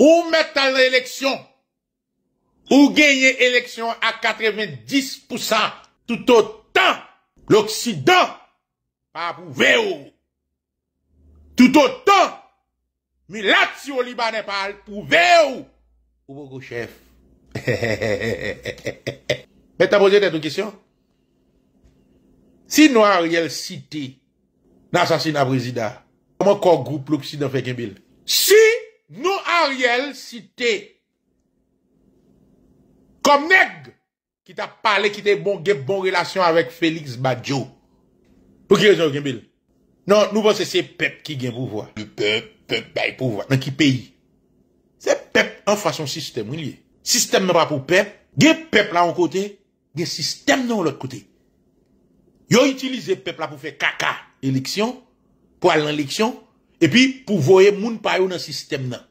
Ou mette an l'eleksyon, ou genye eleksyon a 90% tout o tan l'Oksidan pa pou ve ou. Tout o tan mi latsi ou liba Nepal pou ve ou. Ou voko chef. He he he he he he he he he he. Metta pose tè tou kisyon? Si Noir yel site nan sasina brezida, koman kongroupe l'Oksidan fek en bil? Si Nou Ariel si te kom neg ki ta pale ki te bon gen bon relasyon avèk Félix Badiou pou ki rezon gen bil non, nou pou se se pep ki gen pou vwa pep pep bay pou vwa nan ki peyi se pep an fason sistem sistem nan pa pou pep gen pep la an kote gen sistem nan lòt kote yo itilize pep la pou fe kaka eleksyon pou alen eleksyon E pi pou voye moun payo nan sistem nan.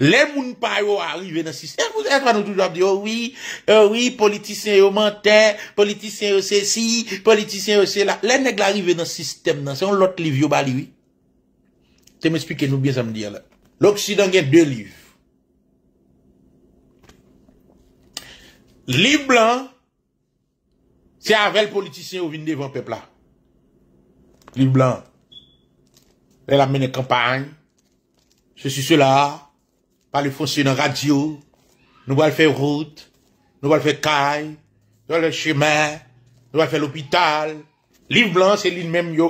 Le moun payo arive nan sistem. Fou zèkwa nou toujwa bdi. Oh ouwi, oh ouwi, politisyen yo mantè. Politisyen yo sè si. Politisyen yo sè la. Le negle arive nan sistem nan. Se yon lot liv yo baliwi. Te m'espike nou bien sa m'di alè. L'Oksidang yon dè liv. Liv blan. Se avel politisyen yo vinde yon pepla. Liv blan. El amene kampany, se si sou la, pa li fonsi nan radyo, nou bal fè route, nou bal fè kay, nou bal fè chemè, nou bal fè l'opital. Liv lan, se liv men yo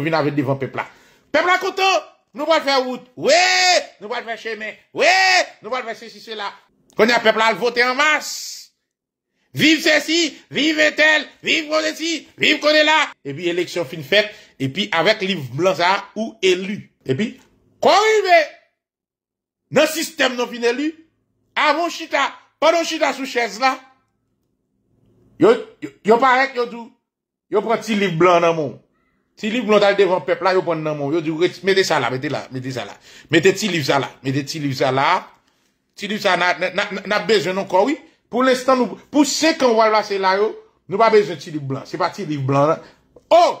vin avè devan pepla. Pepla koto, nou bal fè route, wè, nou bal fè chemè, wè, nou bal fè se si sou la. Konè pepla vote en mas, vive se si, vive tel, vive vode si, vive konè la. Ebi, eleksyon fin fèk. E pi, avèk liv blan sa, ou e lu. E pi, kwa wivè, nan sistem nan finè lu, avon chita, panon chita sou chèz la. Yo, yo parèk yo dou, yo pon ti liv blan nan moun. Ti liv blan dal devan pep la, yo pon nan moun. Yo dou, metè sa la, metè la, metè sa la. Metè ti liv sa la, metè ti liv sa la. Ti liv sa la, nan bezè nan kwa wiv. Pou l'estan nou, pou se kon waj la se la yo, nou pa bezè ti liv blan. Se pa ti liv blan nan. Ouf! Oh!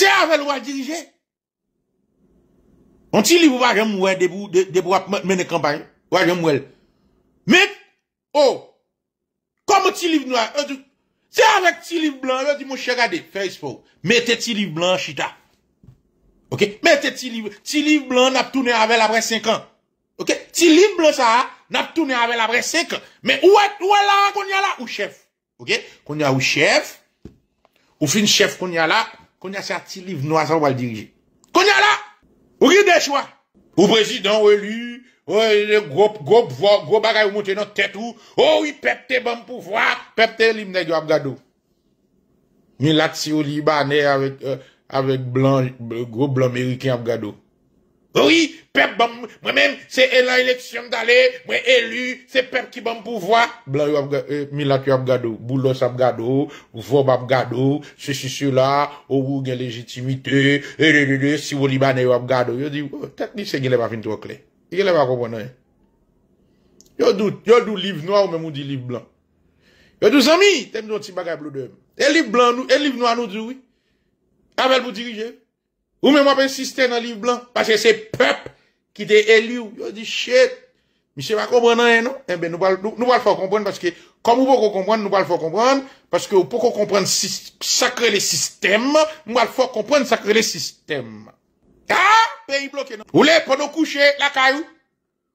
Se avel wad dirije? On ti liv wajem wè debou wap mene kampany wajem wè. Met, oh, kom ti liv nou wè, se avèk ti liv blan, mè te ti liv blan chita. Mè te ti liv blan nap toune avel apre 5 an. Ti liv blan sa a, nap toune avel apre 5 an. Mè ou wè lè koun ya la? Ou chef? Ou fin chef koun ya la? qu'on a sorti livre noir, ça va le diriger. Qu'on a là, ou y des choix. Ou président, ou élu, ou le euh, gros, gros pouvoir, gros bagay ou monter dans tête ou, oh oui, pepte bon pouvoir, pepte n'est-ce pas, abgado. Mais là, si au Libanais avec, euh, avec blanc, gros blanc américain abgado. Ou yi, pep bom, mwen menm, se elan eleksyon dalè, mwen elu, se pep ki bom pouvoi. Blan yu ap gado, eh, milat yu ap gado, boulos ap gado, vob ap gado, se si sou la, ou wou gen legitimite, e de de de, si wou libanen yu ap gado. Yo di, oh, teknik se gile pa fin trok le. Gile pa kompon nan yon. E. Yo dout, yo dout liv noa ou menmou di liv blan. Yo dout zami, ten nou ti bagay bloudem. E liv blan nou, e liv noa nou dout. Avel pou dirije. Ou men wap en siste nan Liv Blanc? Pase se pep ki de elu. Yo di chet. Mi se va kompren nan eno. Eh Ebe nou wap al fok kompren. Pase ke kompren nou wap al fok kompren. Pase ke pou kon kompren sakre le siste. Nou wap al fok kompren sakre le siste. A! Pei yi bloke nan. Ou le pon nou kouche la kayou.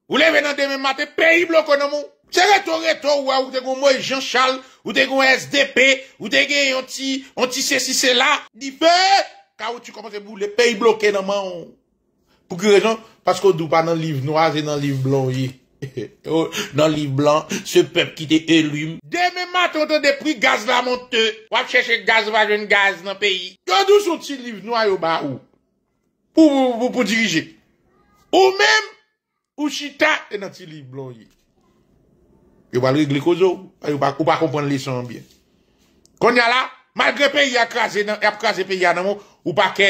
Ou le ven nan deme maten. Pei yi bloke nan mou. Se reto reto waw. Ou te goun mwen Jean Charles. Ou te goun SDP. Ou te goun yon ti. Yon ti se si se la. Di fe! Ka ou tu komanse bou le peyi bloke nan man ou. Pou ki rejon, paskou dou pa nan liv noua, ze nan liv blon ye. Nan liv blan, se pep ki te elume. Deme maton de pri gaz la monte, wap chèche gaz vajen gaz nan peyi. Kou dou sou ti liv noua yo ba ou, pou dirije. Ou men, ou chita, e nan ti liv blon ye. Yo balwe glikozo, yo pa kompon li son bien. Konya la, malke peyi akrase peyi anan ou, Ou pa kè,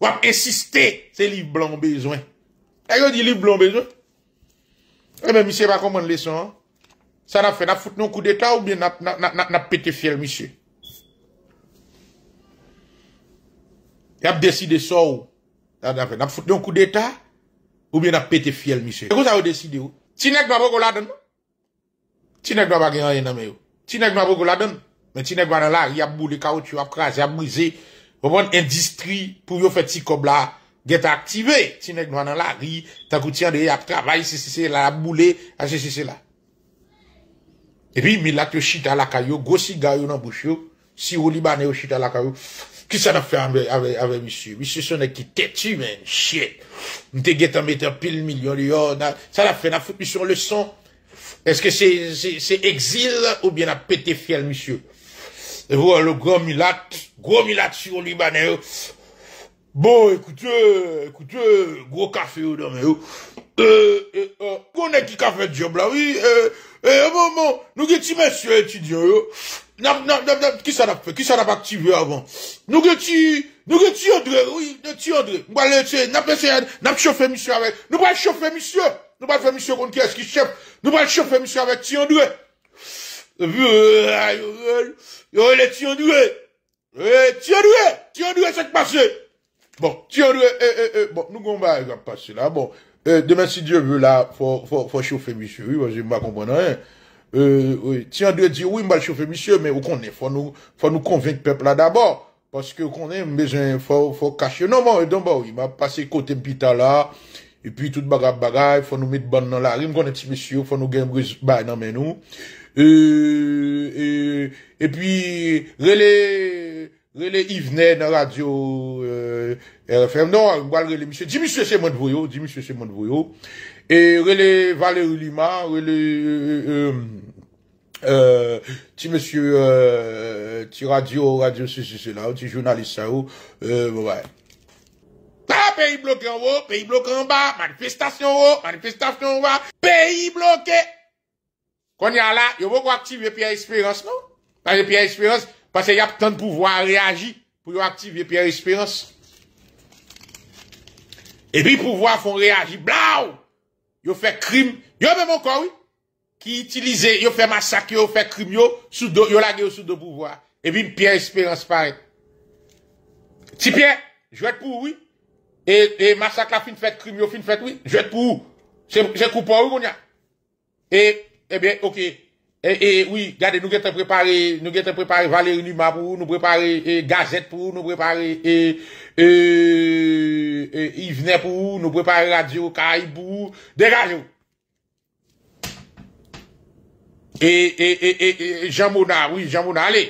ou ap insistè, se li blan bezwen. Eyo di li blan bezwen? Ebe, misè pa koman leson, sa na fè, na foute nou kou deta ou bien na pète fiel, misè? Yap e deside so ou, na foute nou kou deta ou bien na pète fiel, misè? Eko sa ou deside ou? Tinek mwa bago la den? Tinek mwa bago la den? Tinek mwa bago la den? Men tinek mwa nan la, yap bou de kaout yo ap kras, yap bou zè. Ou bon, endistri bon, pou yo feti kob la, geta aktive, ti nek nou anan la ri, takouti an deye ak travay, se se se, la moule, a se se se la. E pi, mi lak yo chita lakay yo, gosi gayo nan bouch yo, si ou liban yo chita lakay yo. Ki sa na fe avè, avè, avè, avè, misye? Misye, son ek ki tetu, men, chie. Ni te geta metan pil milyon li yo, na, sa na fe, na fote, misye, an leson. Eske se, se, se, exil ou bien apete fiel, misye? Et voilà le grand milat, gros milat sur Libanais. Bon, écoutez, écoutez, gros café au dans oh. Euh, euh, euh, qu'on est qui café job là, oui, euh, euh, maman, nous qui messieurs étudiants, oh. qui ça n'a fait, qui ça n'a pas activé avant? Nous qui nous qui André, oui, nous qui André, nous allons essayer, nous allons chauffer monsieur avec, nous allons chauffer monsieur, nous allons faire monsieur contre qui est-ce qui chef, nous allons chauffer monsieur avec André. Euh, ah, tiens-nous, eh, tiens-nous, ça te passe. Bon, tiens-nous, eh, eh, bon, nous, on va passer là, bon. Demain, si Dieu veut, là, faut, faut, faut chauffer, monsieur, oui, parce je ne comprends rien. Euh, oui. Tiens, dire dit, oui, va chauffer, monsieur, mais qu'on connaît, faut nous, faut nous convaincre, peuple, là, d'abord. Parce que, qu'on est, besoin, faut, faut cacher. Non, bon, donc, bah, oui, m'a passé côté pita là. Et puis, tout bagarre il faut nous mettre bonne dans la rime, qu'on est, monsieur, faut nous gagner, bah, non, mais nous. E pi rele Rele Yvnen Radio euh, RFM Non, wale rele, di misye seman voyo Di misye seman voyo E rele Valer Lima Rele Ti misye Ti radio, radio seman voyo Ti jounalise sa ou oh, euh, bon, Pèi bloke an wò, pèi bloke an ba Manifestasyon wò, manifestasyon wò Pèi bloke an wò Quand y a là, y a beaucoup activé Pierre Espérance, non? Parce que Pierre Espérance, parce qu'il y a tant de pouvoir réagir pour y activer Pierre Espérance. Et puis, pouvoir font réagir, blau! ils fait crime, y a même encore, oui? Qui utilisait, Ils fait massacre, yo fait crime, yo, a sous deux, la guerre sous deux pouvoirs. Et puis, Pierre Espérance paraît. Si Pierre, je vais être pour, oui? Et, et massacre a fini de crime, la fin fini oui? Je vais être pour, J'ai c'est coupé, oui, qu'on y a? Et, Ebe, okey, e, e, oui, gade nou gete prepare, nou gete prepare Valérie Nima pou, nou prepare Gazette pou, nou prepare, e, e, e, Yvnet pou, nou prepare Radio Caille pou, degaje ou. E, e, e, e, Jean Monard, oui, Jean Monard, ale.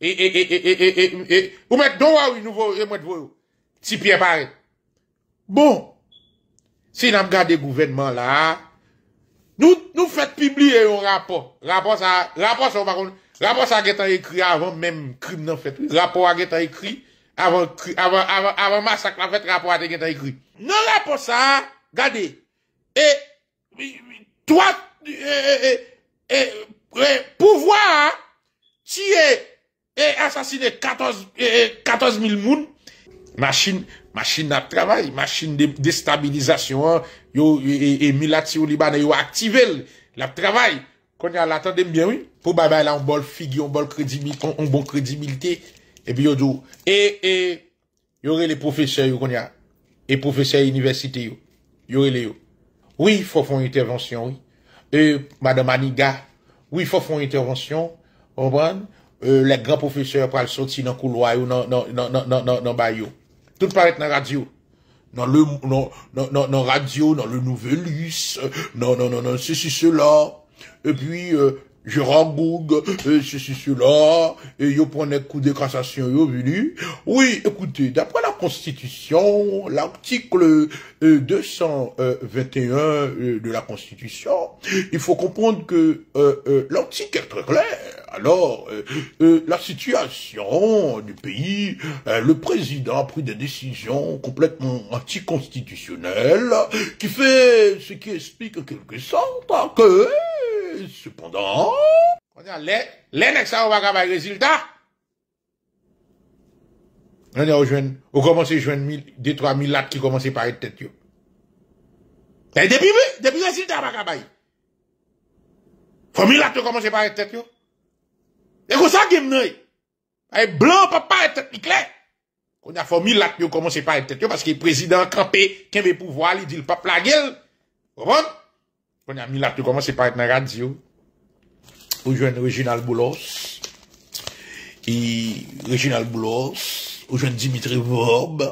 E, e, e, e, e, e, e, ou mette douwa ou nou vowe ou, ou mette vowe ou, si piè pare. Bon, si nam gade gouvernement la... Nou fèt pibli e yon rapò. Rapò sa, rapò sa, rapò sa gen tan ekri avan menm krim nan fèt. Rapò a gen tan ekri avan masak la fèt rapò a gen tan ekri. Non rapò sa, gade, e, toat, e, e, e, e, pouvoi, a, ti e, e, asasine 14, e, e, 14 mil moun. Mâchine, mâchine nan travay, mâchine de destabilizasyon an, Yo, e, e, e milati ou libanen, yo aktivel la travay. Konya, la tande mbyen, oui. Po bay bay la, on bol figi, on bol kredi milite. Bon e bi yo dou. E, e, yo re le profeseu, yo konya. E profeseu yu universite, yo. Yo re le yo. Oui, fò fòn yu intervensyon, oui. E, madame Aniga, oui fò fòn yu intervensyon. Omban, e, le gran profeseu apal soti nan kouloa, yo, nan bay yo. Tout paret nan radyo. dans le non, non, non, non radio, dans le nouvelus, euh, non, non, non, non, ceci, cela. Et puis, euh, je Goug, ceci, cela, et yo un coup de cassation, yo venu. Oui, écoutez, d'après la Constitution, l'article 221 euh, euh, de la Constitution, il faut comprendre que euh, l'article est très clair. Alors, la situation du pays, le président a pris des décisions complètement anticonstitutionnelles, qui fait ce qui explique en quelque sorte que Cependant, les nègres ça va avoir résultat. On a rejoint, oh, on commence à joindre des 3000 lattes qui commençaient par être tête. Et depuis, depuis résultat, va avoir. Famille lattes qui commençaient par être tête. Et comme ça, game n'y Et blanc, papa, être tête clair. On a famille lattes qui commençaient par être tête parce que le président campé, qui avait pouvoir, il dit le peuple la gueule. Vous comprenez? Ponyan Milat yo komanse paret nan radyo, ou jwen Reginald Boulos, ou jwen Dimitri Vorb,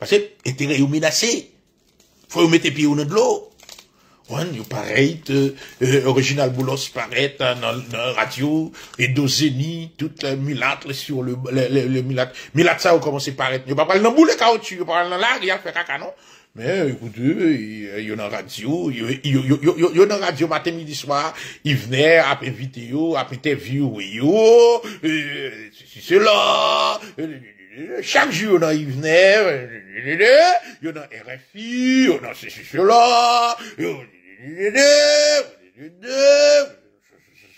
pase ete re yo minase, fwe yo mette piye ou nan dlo. Wan, yo paret, Reginald Boulos paret nan radyo, e dozeni, tout Milat, Milat sa yo komanse paret, yo pa pal nan boule kaoutu, yo pa pal nan lage, yal fe kakanon. Mè, ekoute, yon nan radyo... ...yon nan radyo matè midi swa... Euh, euh, euh, ...y venè apè video apè TV oueyo... ...se la... ...chak jyon nan y venè... ...yon nan RFI... ...yon nan se se la... ...yon nan...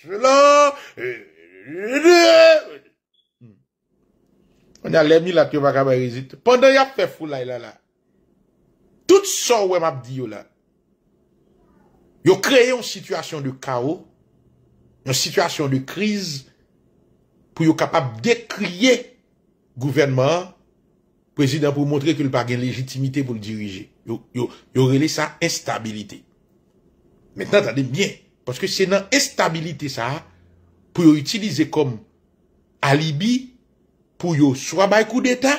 ...se la... ...yon nan... ...yon nan... ...yon nan... ...pandè y ap fè foul la ilala... tout ça ouais m'a dit là yo créé une situation de chaos une situation de crise pour yo capable décrier gouvernement président pour montrer qu'il pas gain légitimité pour le diriger yo yo yo relé ça instabilité maintenant attendez bien parce que c'est dans instabilité ça pour yo utiliser comme alibi pour yo soit bail coup d'état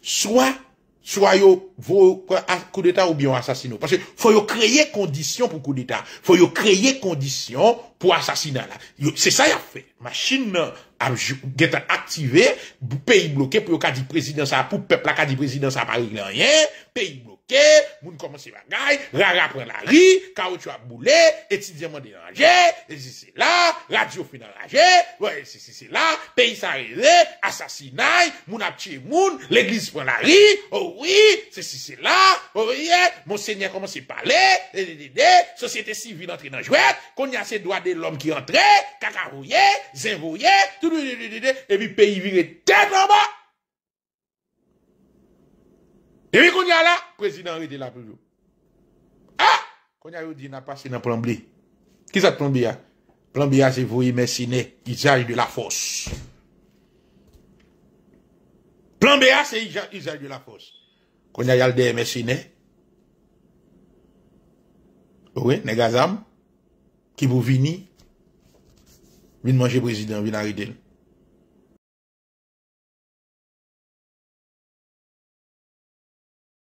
soit soit vos coup d'État ou bien assassinat. Parce que faut créer conditions pour coup d'État. Faut créer conditions pour assassinat. C'est ça qu'il a fait. Machine est euh, activée, pays bloqué pour le cas du président, pour le peuple, le cas du président, ça n'a pas rien, pays bloqué. Moune moun commence bagaille, rara prend la ri, tu as boulé, étudiant dérangé, et si c'est là, radio fin enragé, ouais, si c'est là, pays s'arrête, assassinat, moun a moun, l'église prend la ri, oh oui, c'est si c'est là, oh oui, monseigneur commence à parler, société civile entre dans jouet, qu'on y a ces droits de l'homme qui entrait, cacarouillé, zinvoyé, tout, et puis pays viré tellement bas, Ewi konya la, prezident ridi la prijou. Ha! Konya yu di na pasi nan plombi. Kisa plombi ya? Plombi ya se vou yi mesine, izaj de la fos. Plombi ya se izaj de la fos. Konya yalde yi mesine. Ouwe, negazam. Ki vou vini. Vin manje prezident, vin a ridi la.